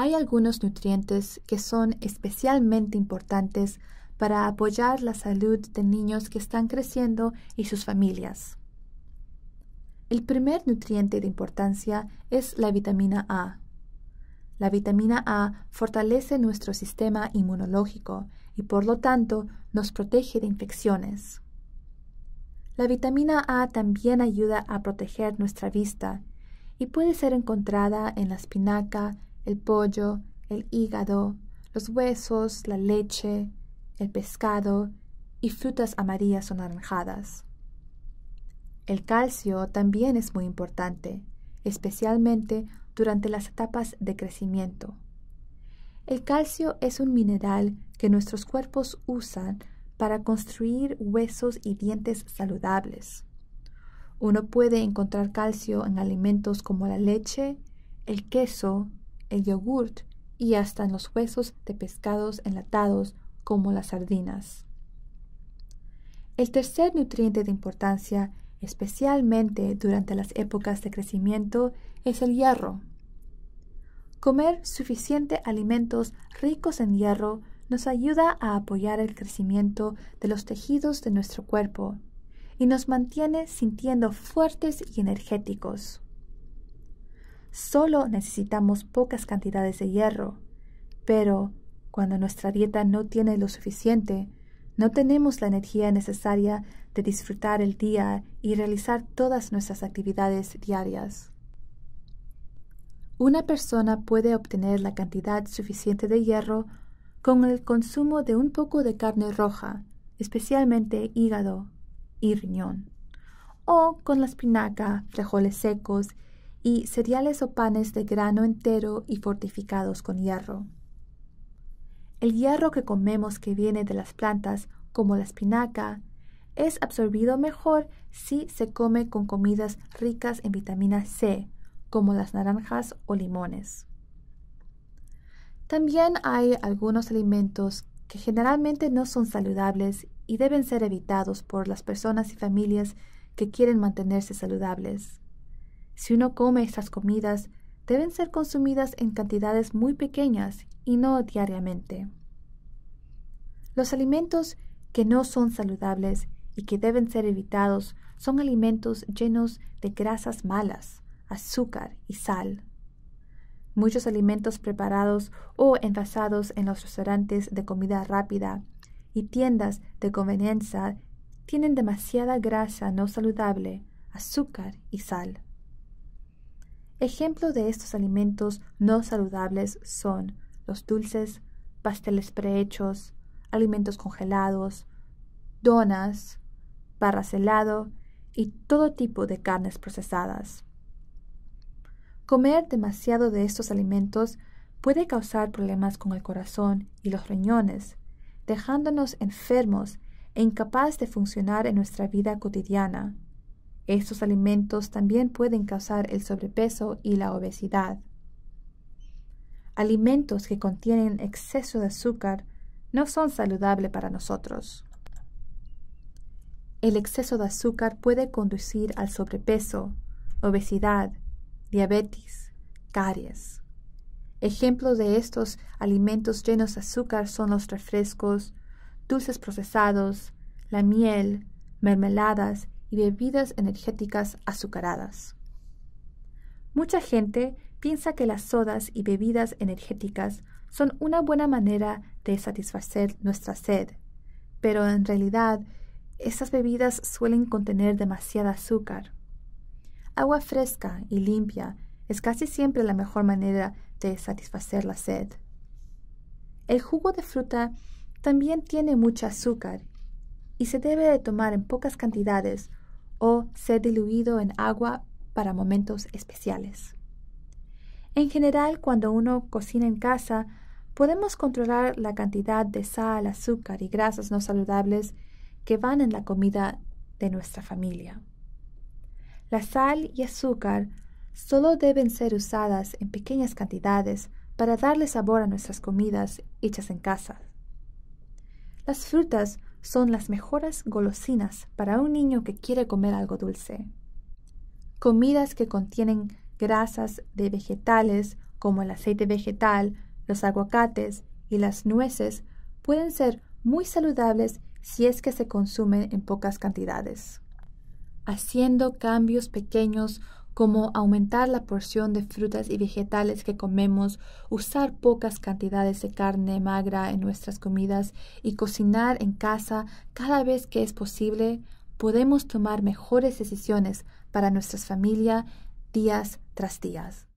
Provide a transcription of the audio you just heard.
Hay algunos nutrientes que son especialmente importantes para apoyar la salud de niños que están creciendo y sus familias. El primer nutriente de importancia es la vitamina A. La vitamina A fortalece nuestro sistema inmunológico y por lo tanto nos protege de infecciones. La vitamina A también ayuda a proteger nuestra vista y puede ser encontrada en la espinaca, el pollo, el hígado, los huesos, la leche, el pescado y frutas amarillas o naranjadas. El calcio también es muy importante, especialmente durante las etapas de crecimiento. El calcio es un mineral que nuestros cuerpos usan para construir huesos y dientes saludables. Uno puede encontrar calcio en alimentos como la leche, el queso, el yogurt y hasta en los huesos de pescados enlatados como las sardinas. El tercer nutriente de importancia, especialmente durante las épocas de crecimiento, es el hierro. Comer suficiente alimentos ricos en hierro nos ayuda a apoyar el crecimiento de los tejidos de nuestro cuerpo y nos mantiene sintiendo fuertes y energéticos. Solo necesitamos pocas cantidades de hierro, pero cuando nuestra dieta no tiene lo suficiente, no tenemos la energía necesaria de disfrutar el día y realizar todas nuestras actividades diarias. Una persona puede obtener la cantidad suficiente de hierro con el consumo de un poco de carne roja, especialmente hígado y riñón, o con la espinaca, frijoles secos y cereales o panes de grano entero y fortificados con hierro. El hierro que comemos que viene de las plantas, como la espinaca, es absorbido mejor si se come con comidas ricas en vitamina C, como las naranjas o limones. También hay algunos alimentos que generalmente no son saludables y deben ser evitados por las personas y familias que quieren mantenerse saludables. Si uno come estas comidas, deben ser consumidas en cantidades muy pequeñas y no diariamente. Los alimentos que no son saludables y que deben ser evitados son alimentos llenos de grasas malas, azúcar y sal. Muchos alimentos preparados o envasados en los restaurantes de comida rápida y tiendas de conveniencia tienen demasiada grasa no saludable, azúcar y sal. Ejemplo de estos alimentos no saludables son los dulces, pasteles prehechos, alimentos congelados, donas, barras helado y todo tipo de carnes procesadas. Comer demasiado de estos alimentos puede causar problemas con el corazón y los riñones, dejándonos enfermos e incapaz de funcionar en nuestra vida cotidiana. Estos alimentos también pueden causar el sobrepeso y la obesidad. Alimentos que contienen exceso de azúcar no son saludables para nosotros. El exceso de azúcar puede conducir al sobrepeso, obesidad, diabetes, caries. Ejemplos de estos alimentos llenos de azúcar son los refrescos, dulces procesados, la miel, mermeladas y bebidas energéticas azucaradas. Mucha gente piensa que las sodas y bebidas energéticas son una buena manera de satisfacer nuestra sed, pero en realidad esas bebidas suelen contener demasiado azúcar. Agua fresca y limpia es casi siempre la mejor manera de satisfacer la sed. El jugo de fruta también tiene mucho azúcar y se debe de tomar en pocas cantidades o ser diluido en agua para momentos especiales. En general, cuando uno cocina en casa, podemos controlar la cantidad de sal, azúcar y grasas no saludables que van en la comida de nuestra familia. La sal y azúcar solo deben ser usadas en pequeñas cantidades para darle sabor a nuestras comidas hechas en casa. Las frutas son las mejores golosinas para un niño que quiere comer algo dulce. Comidas que contienen grasas de vegetales como el aceite vegetal, los aguacates y las nueces pueden ser muy saludables si es que se consumen en pocas cantidades. Haciendo cambios pequeños como aumentar la porción de frutas y vegetales que comemos, usar pocas cantidades de carne magra en nuestras comidas y cocinar en casa cada vez que es posible, podemos tomar mejores decisiones para nuestras familias días tras días.